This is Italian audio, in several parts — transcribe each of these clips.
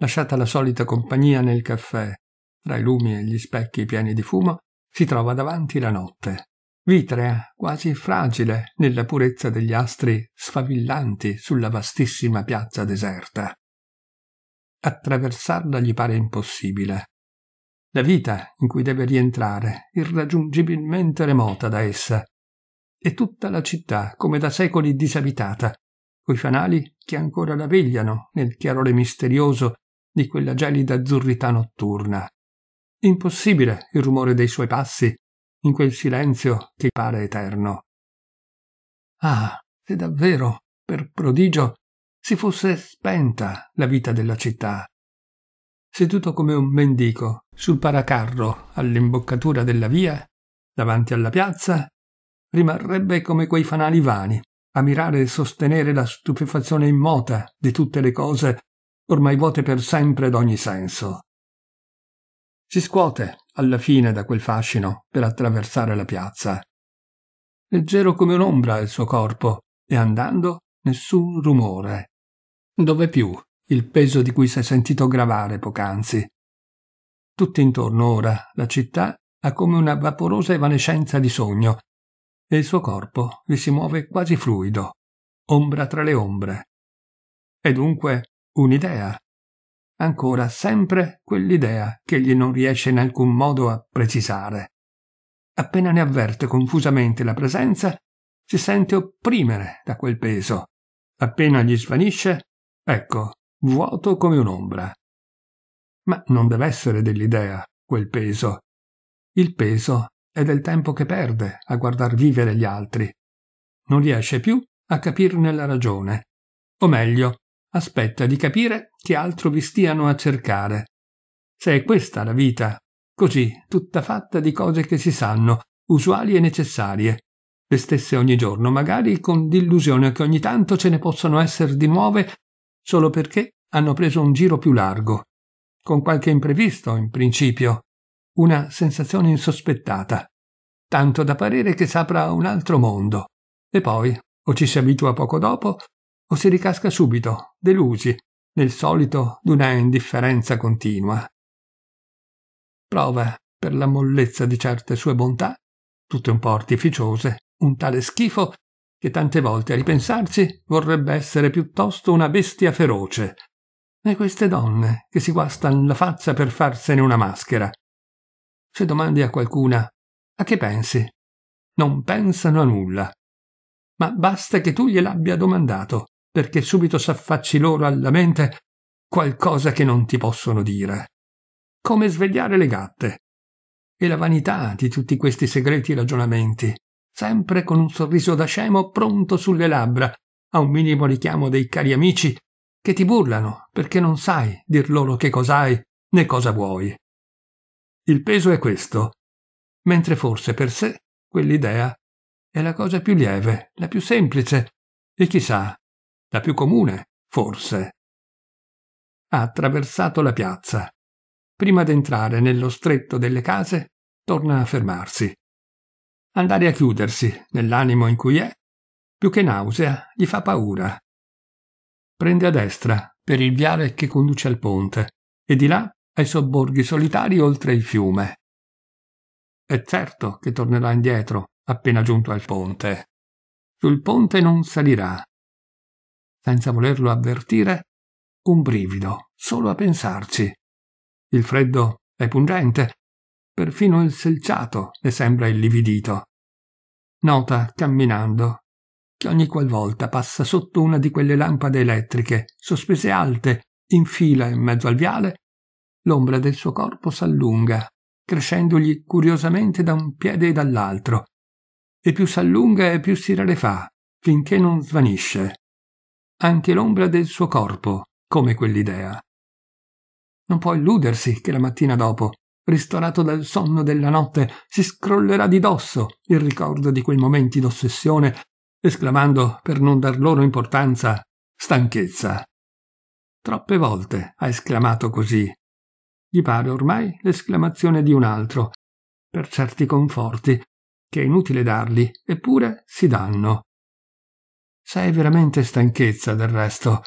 lasciata la solita compagnia nel caffè, tra i lumi e gli specchi pieni di fumo, si trova davanti la notte, vitrea, eh, quasi fragile, nella purezza degli astri sfavillanti sulla vastissima piazza deserta. Attraversarla gli pare impossibile. La vita in cui deve rientrare, irraggiungibilmente remota da essa, e tutta la città, come da secoli disabitata, coi fanali che ancora la vegliano nel chiarore misterioso di quella gelida azzurrità notturna. Impossibile il rumore dei suoi passi in quel silenzio che pare eterno. Ah, se davvero, per prodigio, si fosse spenta la vita della città. Seduto come un mendico sul paracarro all'imboccatura della via, davanti alla piazza, rimarrebbe come quei fanali vani, a mirare e sostenere la stupefazione immota di tutte le cose ormai vuote per sempre d'ogni senso. Si scuote, alla fine, da quel fascino per attraversare la piazza. Leggero come un'ombra il suo corpo, e andando nessun rumore. Dove più il peso di cui si è sentito gravare poc'anzi. Tutto intorno ora la città ha come una vaporosa evanescenza di sogno e il suo corpo vi si muove quasi fluido, ombra tra le ombre. E dunque un'idea. Ancora sempre quell'idea che egli non riesce in alcun modo a precisare. Appena ne avverte confusamente la presenza, si sente opprimere da quel peso. Appena gli svanisce, ecco, vuoto come un'ombra. Ma non deve essere dell'idea quel peso. Il peso è del tempo che perde a guardar vivere gli altri. Non riesce più a capirne la ragione. O meglio, aspetta di capire che altro vi stiano a cercare. Se è questa la vita, così, tutta fatta di cose che si sanno, usuali e necessarie, le stesse ogni giorno, magari con l'illusione che ogni tanto ce ne possano essere di nuove solo perché hanno preso un giro più largo, con qualche imprevisto in principio, una sensazione insospettata, tanto da parere che s'apra un altro mondo. E poi, o ci si abitua poco dopo, o si ricasca subito, delusi, nel solito d'una indifferenza continua. Prova, per la mollezza di certe sue bontà, tutte un po' artificiose, un tale schifo che tante volte a ripensarci vorrebbe essere piuttosto una bestia feroce. E queste donne che si guastano la faccia per farsene una maschera. Se domandi a qualcuna a che pensi? Non pensano a nulla. Ma basta che tu gliel'abbia domandato perché subito s'affacci loro alla mente qualcosa che non ti possono dire. Come svegliare le gatte. E la vanità di tutti questi segreti ragionamenti, sempre con un sorriso da scemo pronto sulle labbra, a un minimo richiamo dei cari amici che ti burlano perché non sai dir loro che cos'hai né cosa vuoi. Il peso è questo, mentre forse per sé quell'idea è la cosa più lieve, la più semplice, e chissà la più comune, forse. Ha attraversato la piazza. Prima d'entrare nello stretto delle case, torna a fermarsi. Andare a chiudersi, nell'animo in cui è, più che nausea, gli fa paura. Prende a destra, per il viale che conduce al ponte, e di là ai sobborghi solitari oltre il fiume. È certo che tornerà indietro appena giunto al ponte. Sul ponte non salirà, senza volerlo avvertire, un brivido solo a pensarci. Il freddo è pungente, perfino il selciato le sembra illividito. Nota, camminando, che ogni qualvolta passa sotto una di quelle lampade elettriche, sospese alte, in fila in mezzo al viale, l'ombra del suo corpo s'allunga, crescendogli curiosamente da un piede e dall'altro, e più s'allunga e più si rarefà, finché non svanisce anche l'ombra del suo corpo, come quell'idea. Non può illudersi che la mattina dopo, ristorato dal sonno della notte, si scrollerà di dosso il ricordo di quei momenti d'ossessione, esclamando, per non dar loro importanza, stanchezza. Troppe volte ha esclamato così. Gli pare ormai l'esclamazione di un altro, per certi conforti, che è inutile dargli, eppure si danno sei veramente stanchezza del resto,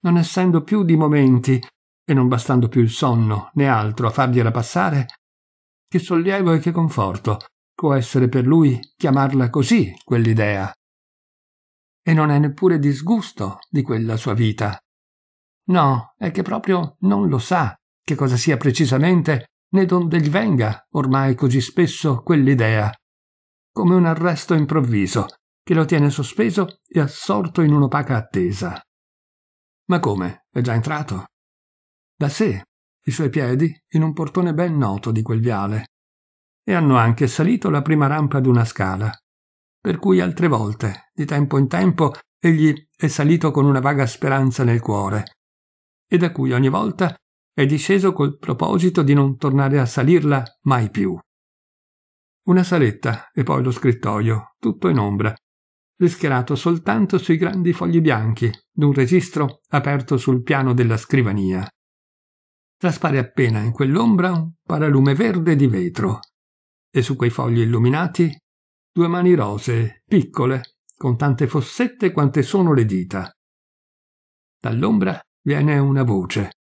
non essendo più di momenti e non bastando più il sonno né altro a fargliela passare, che sollievo e che conforto può essere per lui chiamarla così quell'idea. E non è neppure disgusto di quella sua vita. No, è che proprio non lo sa che cosa sia precisamente né donde gli venga ormai così spesso quell'idea, come un arresto improvviso che lo tiene sospeso e assorto in un'opaca attesa. Ma come? È già entrato? Da sé, i suoi piedi in un portone ben noto di quel viale. E hanno anche salito la prima rampa d'una scala, per cui altre volte, di tempo in tempo, egli è salito con una vaga speranza nel cuore, e da cui ogni volta è disceso col proposito di non tornare a salirla mai più. Una saletta e poi lo scrittoio, tutto in ombra, rischiarato soltanto sui grandi fogli bianchi d'un registro aperto sul piano della scrivania. Traspare appena in quell'ombra un paralume verde di vetro e su quei fogli illuminati due mani rosee, piccole, con tante fossette quante sono le dita. Dall'ombra viene una voce,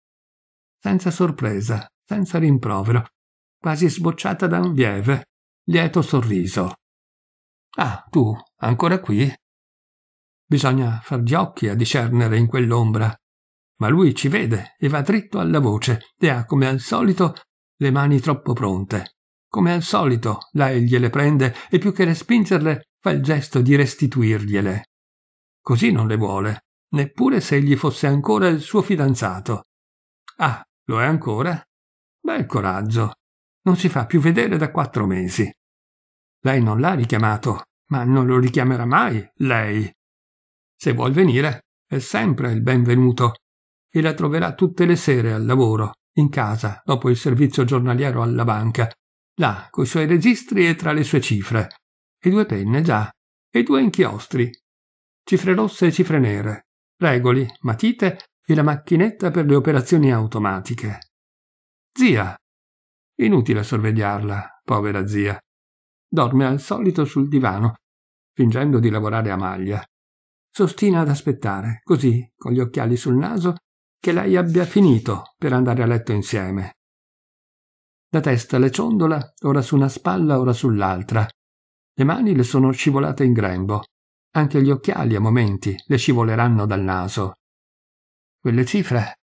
senza sorpresa, senza rimprovero, quasi sbocciata da un lieve, lieto sorriso. Ah, tu, ancora qui? Bisogna far gli occhi a discernere in quell'ombra. Ma lui ci vede e va dritto alla voce e ha, come al solito, le mani troppo pronte. Come al solito, lei gliele prende e più che respingerle fa il gesto di restituirgliele. Così non le vuole, neppure se egli fosse ancora il suo fidanzato. Ah, lo è ancora? Bel coraggio. Non si fa più vedere da quattro mesi. Lei non l'ha richiamato, ma non lo richiamerà mai, lei. Se vuol venire, è sempre il benvenuto e la troverà tutte le sere al lavoro, in casa, dopo il servizio giornaliero alla banca, là, coi suoi registri e tra le sue cifre. E due penne già, e due inchiostri. Cifre rosse e cifre nere, regoli, matite e la macchinetta per le operazioni automatiche. Zia. Inutile sorvegliarla, povera zia dorme al solito sul divano, fingendo di lavorare a maglia. S'ostina ad aspettare, così, con gli occhiali sul naso, che lei abbia finito per andare a letto insieme. La testa le ciondola ora su una spalla, ora sull'altra. Le mani le sono scivolate in grembo. Anche gli occhiali a momenti le scivoleranno dal naso. Quelle cifre?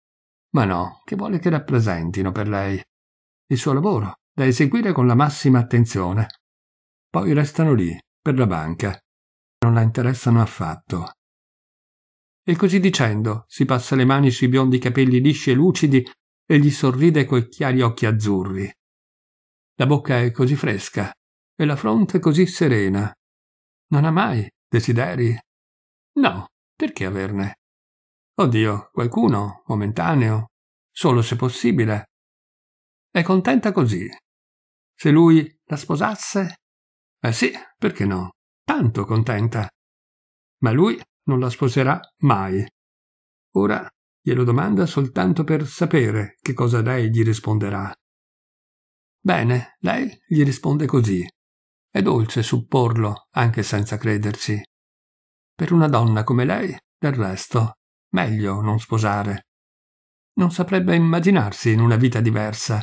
Ma no, che vuole che rappresentino per lei? Il suo lavoro, da eseguire con la massima attenzione. Poi restano lì, per la banca. Non la interessano affatto. E così dicendo, si passa le mani sui biondi capelli lisci e lucidi e gli sorride coi chiari occhi azzurri. La bocca è così fresca e la fronte così serena. Non ha mai desideri? No, perché averne? Oddio, qualcuno, momentaneo, solo se possibile. È contenta così. Se lui la sposasse, eh sì, perché no? Tanto contenta. Ma lui non la sposerà mai. Ora glielo domanda soltanto per sapere che cosa lei gli risponderà. Bene, lei gli risponde così. È dolce supporlo, anche senza crederci. Per una donna come lei, del resto, meglio non sposare. Non saprebbe immaginarsi in una vita diversa.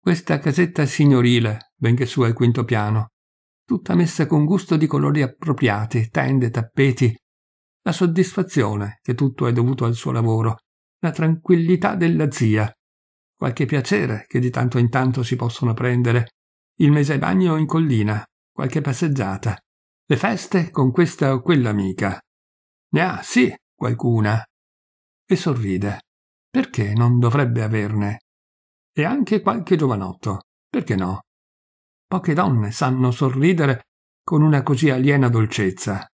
Questa casetta signorile benché su al quinto piano, tutta messa con gusto di colori appropriati, tende, tappeti, la soddisfazione che tutto è dovuto al suo lavoro, la tranquillità della zia, qualche piacere che di tanto in tanto si possono prendere, il mese ai bagni o in collina, qualche passeggiata, le feste con questa o quell'amica. Ne ha, sì, qualcuna. E sorride. Perché non dovrebbe averne? E anche qualche giovanotto, perché no? Poche donne sanno sorridere con una così aliena dolcezza.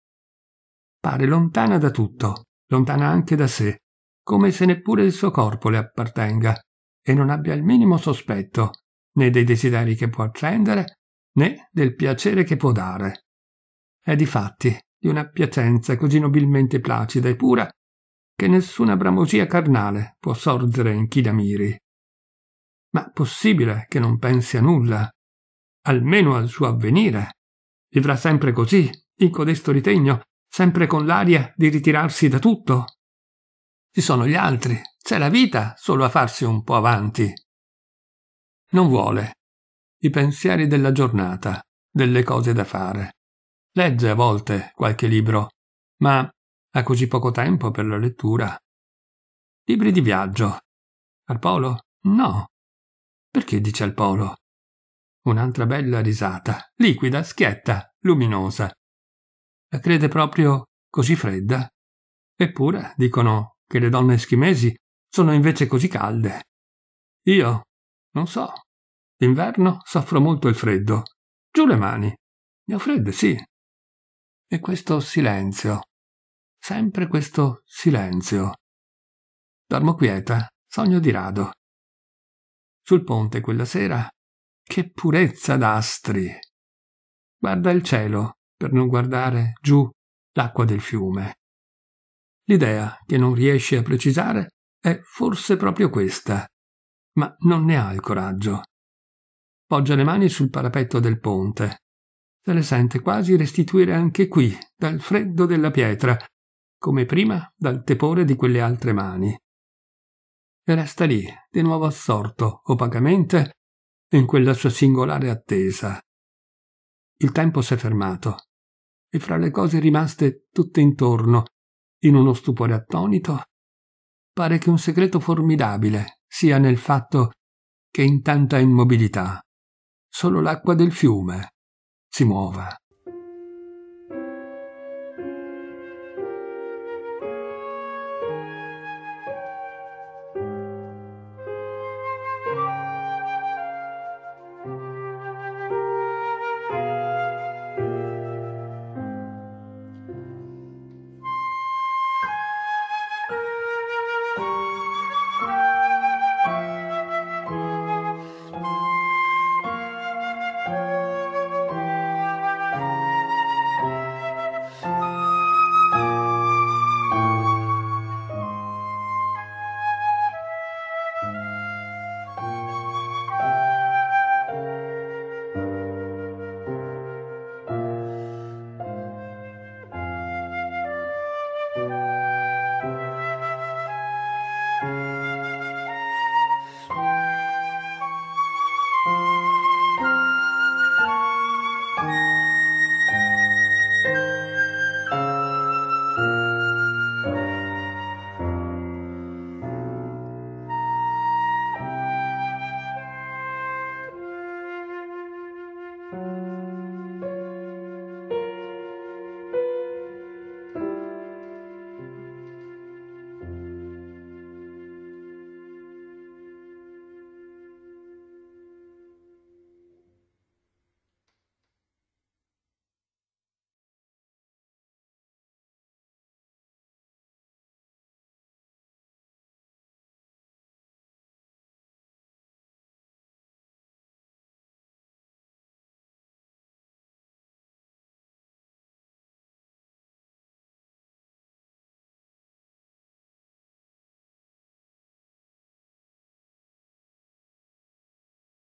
Pare lontana da tutto, lontana anche da sé, come se neppure il suo corpo le appartenga e non abbia il minimo sospetto né dei desideri che può accendere né del piacere che può dare. È di fatti di una piacenza così nobilmente placida e pura che nessuna bramosia carnale può sorgere in chi la miri. Ma possibile che non pensi a nulla, almeno al suo avvenire. Vivrà sempre così, in codesto ritegno, sempre con l'aria di ritirarsi da tutto. Ci sono gli altri, c'è la vita solo a farsi un po' avanti. Non vuole. I pensieri della giornata, delle cose da fare. Legge a volte qualche libro, ma ha così poco tempo per la lettura. Libri di viaggio. Al polo? No. Perché dice al polo? Un'altra bella risata, liquida, schietta, luminosa. La crede proprio così fredda? Eppure dicono che le donne eschimesi sono invece così calde. Io non so. D'inverno soffro molto il freddo. Giù le mani. Ne ho fredde, sì. E questo silenzio. Sempre questo silenzio. Dormo quieta, sogno di rado. Sul ponte quella sera che purezza d'astri! Guarda il cielo, per non guardare giù l'acqua del fiume. L'idea che non riesce a precisare è forse proprio questa, ma non ne ha il coraggio. Poggia le mani sul parapetto del ponte. Se le sente quasi restituire anche qui, dal freddo della pietra, come prima dal tepore di quelle altre mani. E resta lì, di nuovo assorto, opacamente, in quella sua singolare attesa. Il tempo si è fermato e fra le cose rimaste tutte intorno, in uno stupore attonito, pare che un segreto formidabile sia nel fatto che in tanta immobilità solo l'acqua del fiume si muova.